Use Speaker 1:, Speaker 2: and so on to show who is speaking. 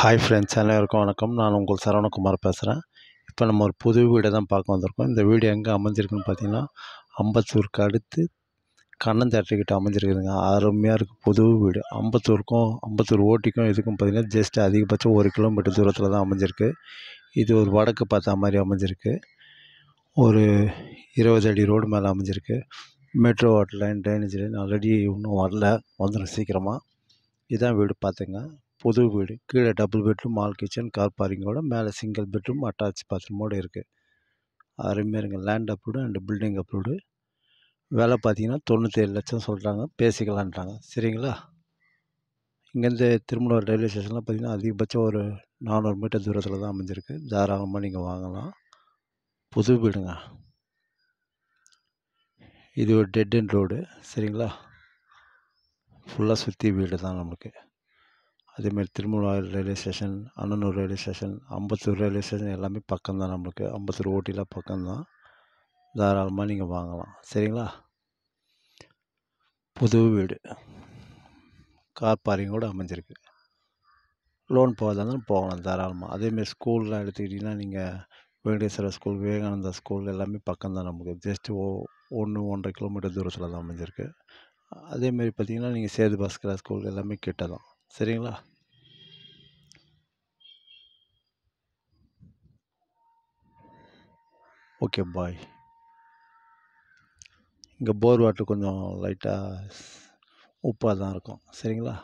Speaker 1: hi friends இருக்கும் வணக்கம் நான் உங்கள் சரவணகுமார் பேசுகிறேன் இப்போ நம்ம ஒரு புது வீடை தான் பார்க்க வந்திருக்கோம் இந்த வீடு எங்கே அமைஞ்சிருக்குன்னு பார்த்தீங்கன்னா அம்பத்தூருக்கு அடுத்து கண்ணன் தேட்டர்கிட்ட அமைஞ்சிருக்குதுங்க அருமையாக இருக்குது புது வீடு அம்பத்தூருக்கும் அம்பத்தூர் ஓட்டிக்கும் இதுக்கும் பார்த்திங்கன்னா ஜஸ்ட் அதிகபட்சம் ஒரு கிலோமீட்டர் தூரத்தில் தான் அமைஞ்சிருக்கு இது ஒரு வடக்கு பார்த்த மாதிரி அமைஞ்சிருக்கு ஒரு இருபது அடி ரோடு மேலே அமைஞ்சிருக்கு metro water line drainage line already இன்னும் வரல வந்துடும் சீக்கிரமாக இதுதான் வீடு பார்த்துங்க புது வீடு கீழே double bedroom hall kitchen car பார்க்கிங்கோட மேலே சிங்கிள் பெட்ரூம் அட்டாச் பாத்ரூமோடு இருக்குது அருமையாக இருக்குது land approved and building approved வேலை பார்த்தீங்கன்னா தொண்ணூத்தேழு லட்சம் சொல்கிறாங்க பேசிக்கலான்றாங்க சரிங்களா இங்கேருந்து திருமண ரயில்வே ஸ்டேஷன்லாம் பார்த்திங்கன்னா அதிகபட்சம் ஒரு நானூறு மீட்டர் தூரத்தில் தான் அமைஞ்சிருக்கு தாராளமாக நீங்கள் வாங்கலாம் புது வீடுங்க இது ஒரு டெட் அண்ட் ரோடு சரிங்களா ஃபுல்லாக சுற்றி வீடு தான் நம்மளுக்கு அதேமாரி Thirumoolar railway station Annanur railway station Ambattur railway station எல்லாமே பக்கம்தான் நம்மளுக்கு அம்பத்தூர் ஓட்டிலாம் பக்கம்தான் தாராளமாக நீங்கள் வாங்கலாம் சரிங்களா புது வீடு கார் பார்க்கிங் கூட அமைஞ்சிருக்கு லோன் போகாதாலும் போகலாம் தாராளமாக அதேமாரி ஸ்கூல்லாம் எடுத்துக்கிட்டிங்கன்னா நீங்கள் வெங்கடேஸ்வரர் ஸ்கூல் விவேகானந்தா ஸ்கூல் எல்லாமே பக்கம்தான் நமக்கு ஜஸ்ட்டு ஓ ஒன்று ஒன்றரை கிலோமீட்டர் தூரத்தில் தான் அமைஞ்சிருக்கு அதேமாரி பார்த்திங்கன்னா நீங்கள் சேது பாஸ்கரா ஸ்கூல் எல்லாமே கிட்ட தான் சரிங்களா ஓகே பாய் இங்கே போர் வாட்டர் கொஞ்சம் லைட்டாக உப்பாக தான் இருக்கும் சரிங்களா